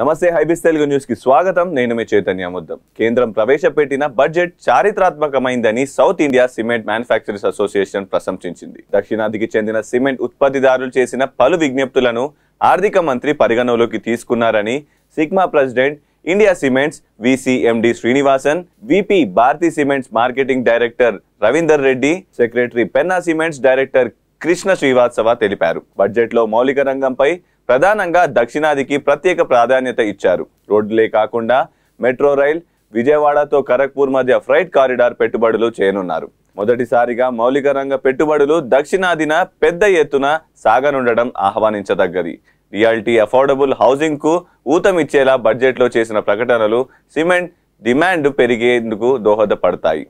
నమస్తే హైబిస్ తెలుగు న్యూస్ కి స్వాగతం నేను మీ చైతన్య ముద్దం కేంద్రం ప్రవేశపెట్టిన బడ్జెట్ చారిత్రాత్మకమైందని south India cement manufacturers association ప్రశంసించింది దక్షిణాదికి చెందిన సిమెంట్ ఉత్పత్తిదారులు చేసిన పలు విజ్ఞప్తులను ఆర్థిక మంత్రి పరిగణలోకి తీసుకున్నారని Sigma president India cements VCMD Srinivasan VP Bharathi cements marketing director Ravinder Reddy secretary Penna cements director Krishna Srivatsava తెలిపారు బడ్జెట్లో మౌలిక రంగంపై ప్రధానంగా దక్షిణాదికి ప్రత్యేక ప్రాధాన్యత ఇచ్చారు రోడ్లే కాకుండా మెట్రో రైల్ విజయవాడతో ఖరగ్పూర్ మధ్య ఫ్రైట్ కారిడార్ పెట్టుబడులు చేయనున్నారు మొదటిసారిగా మౌలిక రంగ పెట్టుబడులు దక్షిణాదిన పెద్ద ఎత్తున సాగనుండడం ఆహ్వానించదగ్గది రియాలిటీ అఫోర్డబుల్ హౌసింగ్కు ఊతమిచ్చేలా బడ్జెట్లో చేసిన ప్రకటనలు సిమెంట్ డిమాండ్ పెరిగేందుకు దోహదపడతాయి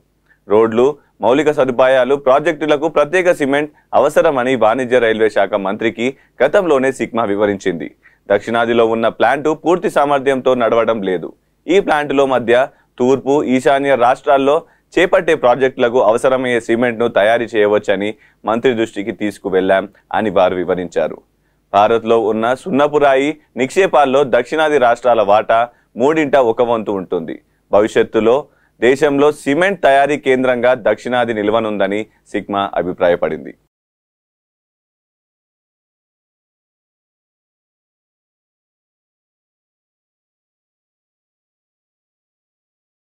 రోడ్లు మౌలిక సదుపాయాలు ప్రాజెక్టులకు ప్రత్యేక సిమెంట్ అవసరమని వాణిజ్య రైల్వే శాఖ మంత్రికి గతంలోనే సిక్మా వివరించింది దక్షిణాదిలో ఉన్న ప్లాంటు పూర్తి సామర్థ్యంతో నడవడం లేదు ఈ ప్లాంటులో మధ్య తూర్పు ఈశాన్య రాష్ట్రాల్లో చేపట్టే ప్రాజెక్టులకు అవసరమయ్యే సిమెంట్ను తయారు చేయవచ్చని మంత్రి దృష్టికి తీసుకువెళ్లాం అని వారు వివరించారు భారత్లో ఉన్న సున్నపురాయి నిక్షేపాల్లో దక్షిణాది రాష్ట్రాల వాటా మూడింట ఒక వంతు ఉంటుంది భవిష్యత్తులో దేశంలో సిమెంట్ తయారీ కేంద్రంగా దక్షిణాది నిల్వనుందని సిగ్మా అభిప్రాయపడింది